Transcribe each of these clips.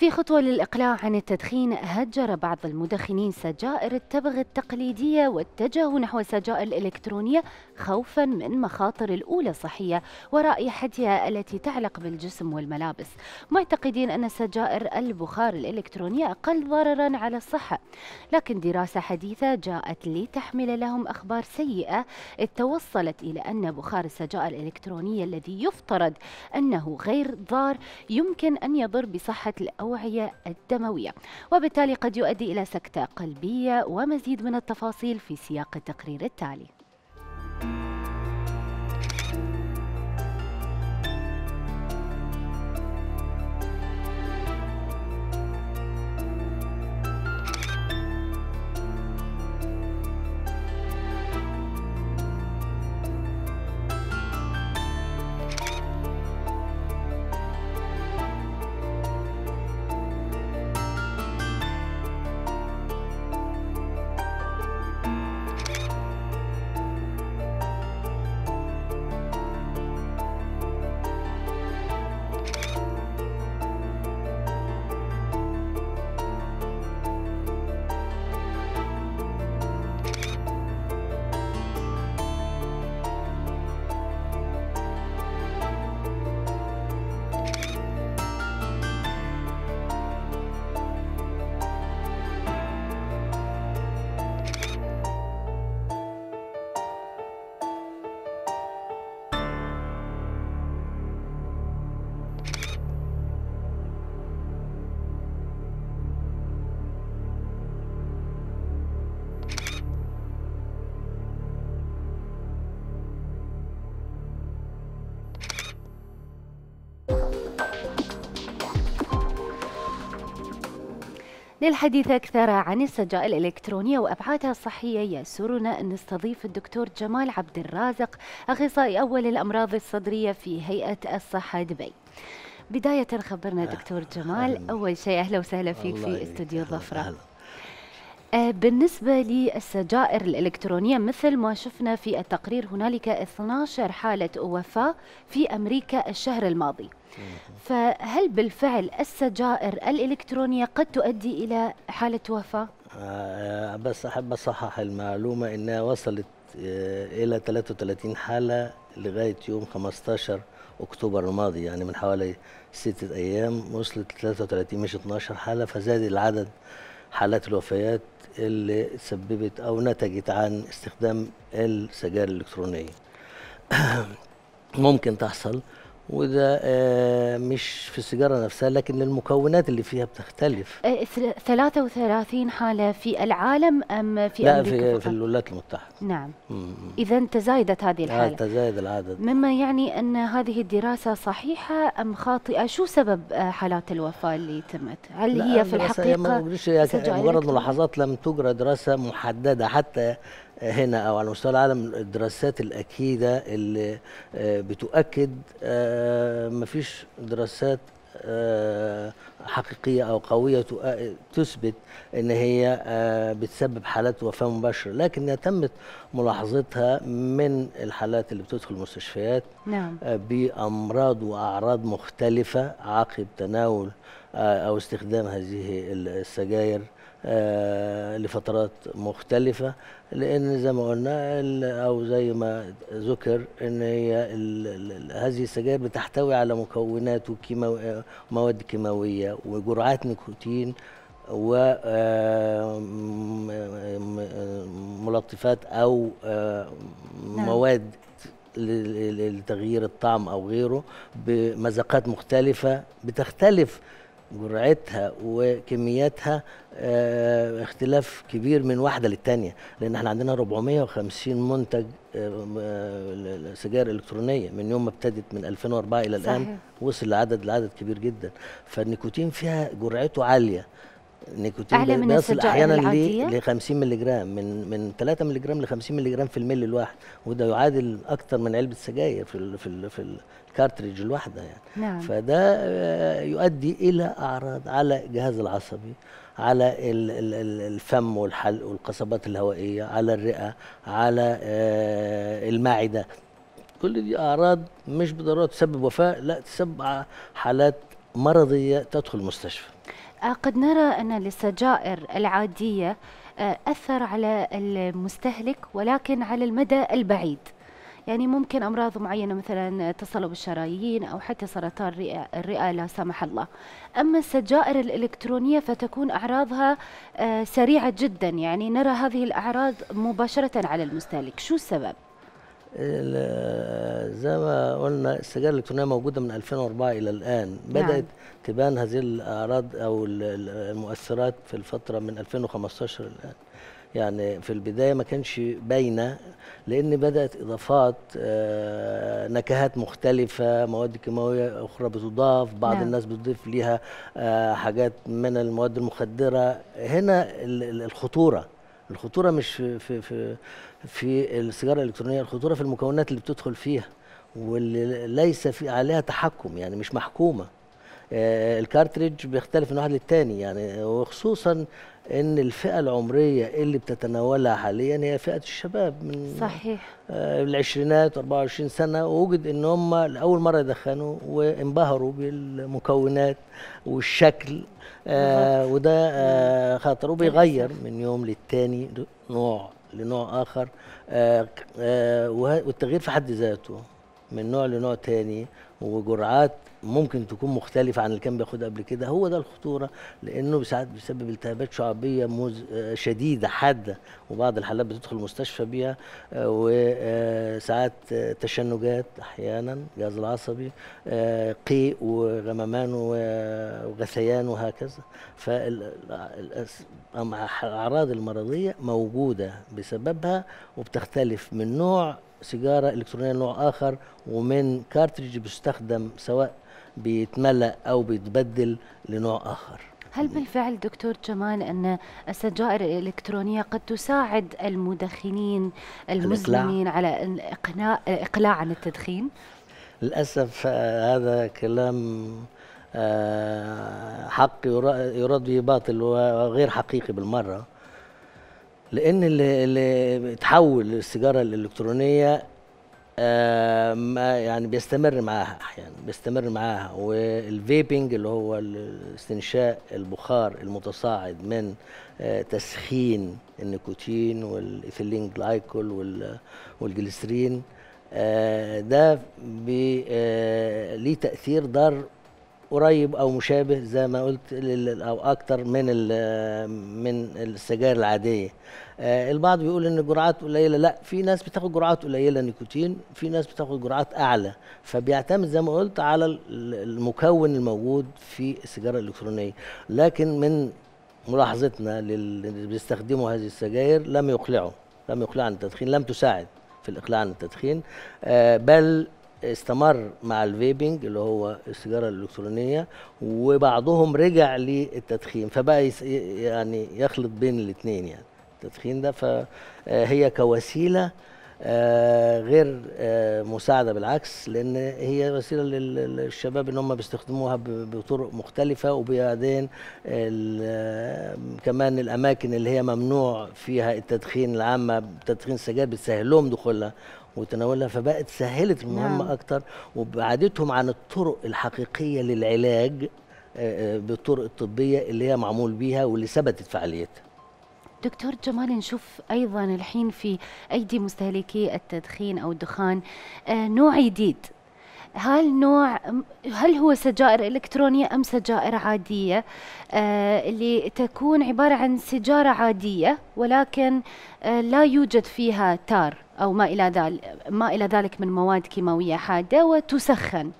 في خطوة للإقلاع عن التدخين هجر بعض المدخنين سجائر التبغ التقليدية واتجهوا نحو السجائر الإلكترونية خوفا من مخاطر الأولى الصحية ورائحتها التي تعلق بالجسم والملابس معتقدين أن سجائر البخار الإلكترونية أقل ضررا على الصحة لكن دراسة حديثة جاءت لتحمل لهم أخبار سيئة توصلت إلى أن بخار السجائر الإلكترونية الذي يفترض أنه غير ضار يمكن أن يضر بصحة الأولى الأوعية الدموية وبالتالي قد يؤدي إلى سكتة قلبية ومزيد من التفاصيل في سياق التقرير التالي للحديث أكثر عن السجائر الإلكترونية وأبعادها الصحية يسرنا أن نستضيف الدكتور جمال عبد الرازق أخصائي أول الأمراض الصدرية في هيئة الصحة دبي بداية خبرنا دكتور جمال أول شيء أهلا وسهلا فيك في استوديو الظفرة آه، بالنسبة للسجائر الإلكترونية مثل ما شفنا في التقرير هنالك 12 حالة وفاة في أمريكا الشهر الماضي فهل بالفعل السجائر الإلكترونية قد تؤدي إلى حالة وفاة؟ آه بس أحب أصحح المعلومة أنها وصلت آه إلى 33 حالة لغاية يوم 15 أكتوبر الماضي يعني من حوالي ستة أيام وصلت 33 مش 12 حالة فزاد العدد حالات الوفيات اللي تسببت أو نتجت عن استخدام السجائر الإلكترونية ممكن تحصل وده آه، مش في السيجاره نفسها لكن المكونات اللي فيها بتختلف 33 آه، حاله في العالم ام في لا امريكا في, في الولايات المتحده نعم اذا تزايدت هذه آه، الحاله تزايد العدد مما يعني ان هذه الدراسه صحيحه ام خاطئه شو سبب حالات الوفاه اللي تمت هل هي في الحقيقه مجرد ملاحظات لم تجرى دراسه محدده حتى هنا او على مستوى العالم الدراسات الاكيده اللي آه، بتؤكد آه، مفيش دراسات آه، حقيقيه او قويه تثبت ان هي بتسبب حالات وفاه مباشره لكن تمت ملاحظتها من الحالات اللي بتدخل المستشفيات نعم. بامراض واعراض مختلفه عقب تناول او استخدام هذه السجاير آه، لفترات مختلفة لأن زي ما قلنا أو زي ما ذكر أن هي هذه السجاير بتحتوي على مكونات ومواد آه، كيماوية وجرعات نيكوتين وملطفات آه، أو نعم. مواد لتغيير الطعم أو غيره بمذاقات مختلفة بتختلف جرعتها وكمياتها آه، اختلاف كبير من واحده للتانيه لان احنا عندنا 450 منتج آه، آه، سجائر الكترونيه من يوم ما ابتدت من 2004 الى الان صحيح. وصل لعدد لعدد كبير جدا فالنيكوتين فيها جرعته عاليه نيكوتين أعلى من بيصل احيانا ل 50 جرام من من 3 جرام ل 50 جرام في الملي الواحد وده يعادل اكثر من علبه سجاير في الـ في الـ في الكارتريج الواحده يعني نعم. فده آه، يؤدي الى اعراض على الجهاز العصبي على الفم والحلق والقصبات الهوائيه على الرئه على آه، المعده كل دي اعراض مش بضروره تسبب وفاه لا تسبب حالات مرضيه تدخل المستشفى آه، قد نرى أن السجائر العادية آه، أثر على المستهلك ولكن على المدى البعيد يعني ممكن أمراض معينة مثلا تصلب الشرايين أو حتى سرطان الرئة لا سمح الله أما السجائر الإلكترونية فتكون أعراضها آه، سريعة جدا يعني نرى هذه الأعراض مباشرة على المستهلك شو السبب؟ زي ما قلنا السجائر الالكترونيه موجوده من 2004 الى الان نعم. بدات تبان هذه الاعراض او المؤثرات في الفتره من 2015 الان يعني في البدايه ما كانش باينه لان بدات اضافات آه، نكهات مختلفه مواد كيماويه اخرى بتضاف بعض نعم. الناس بتضيف ليها آه، حاجات من المواد المخدره هنا الخطوره الخطوره مش في في في السيجاره الالكترونيه الخطوره في المكونات اللي بتدخل فيها واللي ليس في عليها تحكم يعني مش محكومه آه، الكارتريج بيختلف من واحد للتاني يعني وخصوصا ان الفئه العمريه اللي بتتناولها حاليا هي فئه الشباب من صحيح آه، العشرينات 24 سنه ووجد ان هم لاول مره يدخنوا وانبهروا بالمكونات والشكل آه وده آه خطر وبيغير من يوم للتاني نوع لنوع اخر آه آه والتغيير في حد ذاته من نوع لنوع تاني وجرعات ممكن تكون مختلفة عن اللي كان بياخدها قبل كده هو ده الخطورة لأنه ساعات بيسبب التهابات شعبية مز... شديدة حادة وبعض الحالات بتدخل المستشفى بيها آه، وساعات آه، تشنجات أحيانا الجهاز العصبي آه، قيء وغممان وغثيان وهكذا فالأعراض المرضية موجودة بسببها وبتختلف من نوع سيجاره الكترونيه نوع اخر ومن كارتريج بيستخدم سواء بيتملأ أو بيتبدل لنوع آخر هل بالفعل دكتور جمال أن السجائر الإلكترونية قد تساعد المدخنين المسلمين على إقناع, إقلاع عن التدخين؟ للأسف آه، هذا كلام آه، حق يراد به باطل وغير حقيقي بالمرة لأن اللي تحول السيجارة الإلكترونية آه، ما يعني بيستمر معاها احيانا يعني بيستمر معاها والفيبنج اللي هو استنشاء البخار المتصاعد من آه، تسخين النيكوتين والايثيلين جلايكول والجليسرين آه، ده ليه تاثير ضار قريب او مشابه زي ما قلت او اكتر من من السجاير العاديه آه، البعض بيقول ان الجرعات قليله لا في ناس بتاخد جرعات قليله نيكوتين في ناس بتاخد جرعات اعلى فبيعتمد زي ما قلت على المكون الموجود في السجاره الالكترونيه لكن من ملاحظتنا للي بيستخدموا هذه السجاير لم يقلعوا لم يقلعوا عن التدخين لم تساعد في الاقلاع عن التدخين آه، بل استمر مع الفيبنج اللي هو السيجاره الالكترونيه وبعضهم رجع للتدخين فبقى يعني يخلط بين الاثنين يعني التدخين ده فهي كوسيله آه، غير آه، مساعده بالعكس لان هي وسيله للشباب ان هم بيستخدموها بطرق مختلفه وبعدين كمان الاماكن اللي هي ممنوع فيها التدخين العامه تدخين السجاير بتسهل لهم دخولها وتناولها فبقت سهلت المهمه نعم. اكتر وبعدتهم عن الطرق الحقيقيه للعلاج آه، بالطرق الطبيه اللي هي معمول بيها واللي ثبتت فعاليتها دكتور جمال نشوف ايضا الحين في ايدي مستهلكي التدخين او الدخان آه، نوع جديد هل نوع هل هو سجائر إلكترونية أم سجائر عادية آه، اللي تكون عبارة عن سجارة عادية ولكن آه، لا يوجد فيها تار أو ما إلى ذلك ما إلى ذلك من مواد كيماوية حادة وتسخن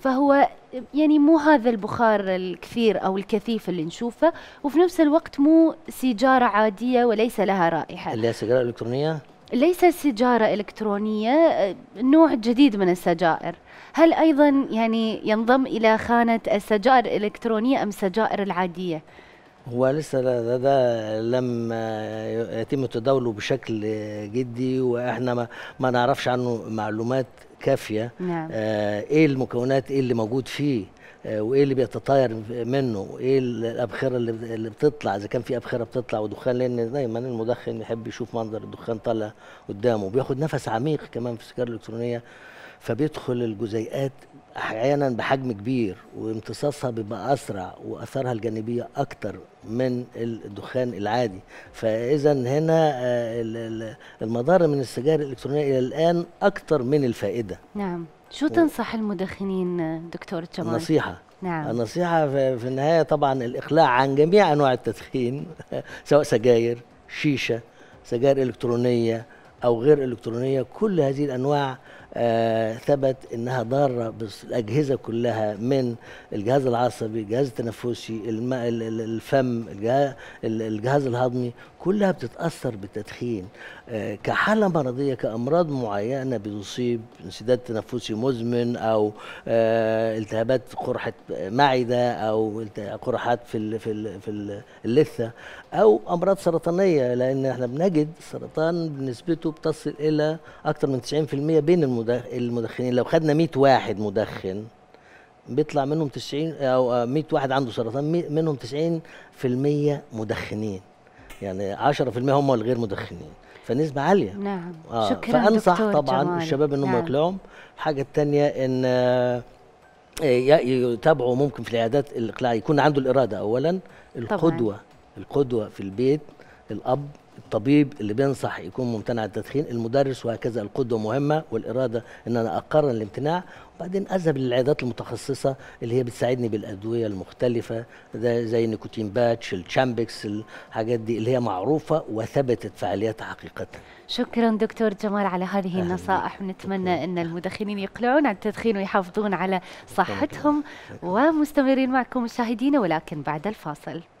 فهو يعني مو هذا البخار الكثير او الكثيف اللي نشوفه وفي نفس الوقت مو سيجاره عاديه وليس لها رائحه اللي هي سيجاره الكترونيه ليس سيجارة إلكترونية نوع جديد من السجائر هل أيضا يعني ينضم إلى خانة السجائر الإلكترونية أم السجائر العادية؟ هو لسه ده, ده لم يتم تداوله بشكل جدي واحنا ما, ما نعرفش عنه معلومات كافيه نعم. آه ايه المكونات ايه اللي موجود فيه آه، وايه اللي بيتطاير منه وايه الابخره اللي اللي بتطلع اذا كان في ابخره بتطلع ودخان لان دايما المدخن يحب يشوف منظر الدخان طالع قدامه بياخد نفس عميق كمان في السجاره الالكترونيه فبيدخل الجزيئات احيانا بحجم كبير وامتصاصها بيبقى اسرع واثارها الجانبيه اكتر من الدخان العادي فاذا هنا آه، المضار من السجائر الالكترونيه الى الان اكتر من الفائده نعم شو تنصح المدخنين دكتور جمال نصيحه نعم. النصيحة في النهاية طبعا الإقلاع عن جميع أنواع التدخين سواء سجاير شيشة سجائر إلكترونية أو غير إلكترونية كل هذه الأنواع آه، ثبت انها ضاره بالاجهزه كلها من الجهاز العصبي الجهاز التنفسي الفم الجهاز الهضمي كلها بتتاثر بالتدخين آه، كحاله مرضيه كامراض معينه بتصيب انسداد تنفسي مزمن او آه، التهابات قرحه معده او قرحات في في اللثه او امراض سرطانيه لان احنا بنجد السرطان نسبته بتصل الى اكثر من 90% بين المدن المدخنين لو خدنا 100 واحد مدخن بيطلع منهم 90 او 100 آه، واحد عنده سرطان منهم 90% مدخنين يعني 10% هم الغير مدخنين فنسبة عالية نعم آه. شكرا فأنصح دكتور طبعا جمال. الشباب انهم نعم. يقلعهم الحاجة الثانية ان آه، يتابعوا ممكن في العيادات الاقلاع يكون عنده الإرادة أولا القدوة طبعاً. القدوة في البيت الأب الطبيب اللي بينصح يكون ممتنع عن التدخين المدرس وهكذا القدوه مهمه والاراده ان انا اقرر الامتناع وبعدين اذهب للعيادات المتخصصه اللي هي بتساعدني بالادويه المختلفه ده زي النيكوتين باتش الشامبكس الحاجات دي اللي هي معروفه وثبتت فعاليتها حقيقه شكرا دكتور جمال على هذه النصائح ونتمنى ان المدخنين يقلعون عن التدخين ويحافظون على صحتهم ومستمرين معكم مشاهدينا ولكن بعد الفاصل